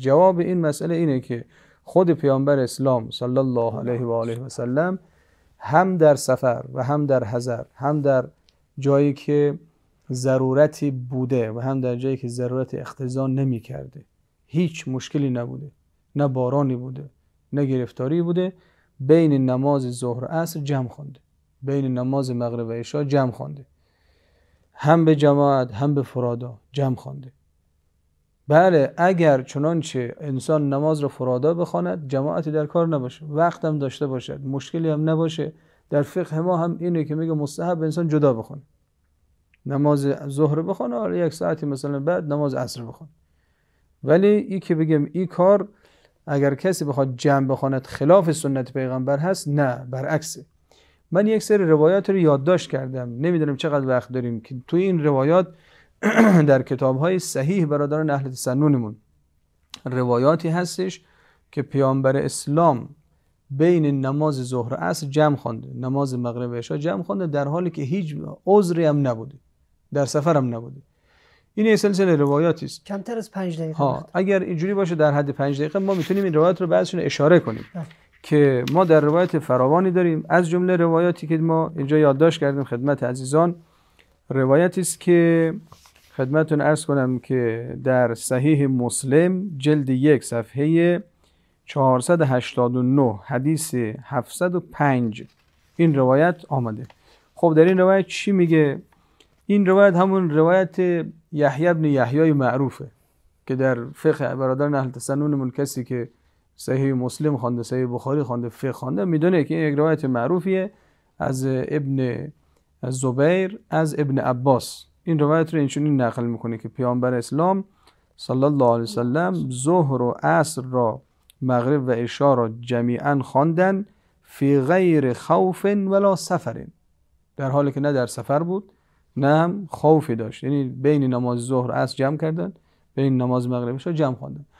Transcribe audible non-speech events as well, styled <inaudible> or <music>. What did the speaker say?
جواب این مسئله اینه که خود پیامبر اسلام صلی الله علیه و آله و سلم هم در سفر و هم در حضر هم در جایی که ضرورتی بوده و هم در جایی که ضرورت اختزا نمی کرده هیچ مشکلی نبوده نه بارانی بوده نه گرفتاری بوده بین نماز ظهر و عصر جمع خونده بین نماز مغرب و عشا جمع خونده هم به جماعت هم به فرادا جمع خونده بله اگر چنانچه انسان نماز را فرادا بخواند جماعتی در کار نباشه هم داشته باشد مشکلی هم نباشه در فقه ما هم اینه که میگه مستحب انسان جدا بخونه نماز ظهر بخونه حالا یک ساعتی مثلا بعد نماز عصر بخونه ولی ای که بگم این کار اگر کسی بخواد جمع بخواند خلاف سنت پیغمبر هست نه برعکسه من یک سری روایات رو یادداشت کردم نمیدونم چقدر وقت داریم که توی این روایات <clears throat> در کتاب های صحیح برادران اهل تسننمون روایاتی هستش که پیامبر اسلام بین نماز ظهر و عصر جمع خوانده نماز مغرب عشا جمع خوانده در حالی که هیچ عذری هم نبوده در سفر هم نبوده این یه سلسله روایاتی است کمتر از 5 دقیقه اگر اینجوری باشه در حد 5 دقیقه ما میتونیم این روایت رو بعضشون اشاره کنیم بله. که ما در روایت فراوانی داریم از جمله روایاتی که ما اینجا یادداشت کردیم خدمت عزیزان روایتی است که خدمتون ارز کنم که در صحیح مسلم جلد یک صفحه 489 حدیث 705 این روایت آمده خب در این روایت چی میگه این روایت همون روایت یحیی بن یحیی معروفه که در فقه برادران اهل من کسی که صحیح مسلم خوانده صحیح بخاری خوانده فقه خوانده میدونه که این یک روایت معروفیه از ابن زبیر از ابن عباس این روایت رو اینچنین نقل میکنه که پیامبر اسلام صلی الله علیه وسلم ظهر و عصر را مغرب و عشا را جمیعا خواندن فی غیر خوف ولا سفر در حالی که نه در سفر بود نه هم خوفی داشت یعنی بین نماز ظهر عصر جمع کردن بین نماز مغرب عشا جمع خواندن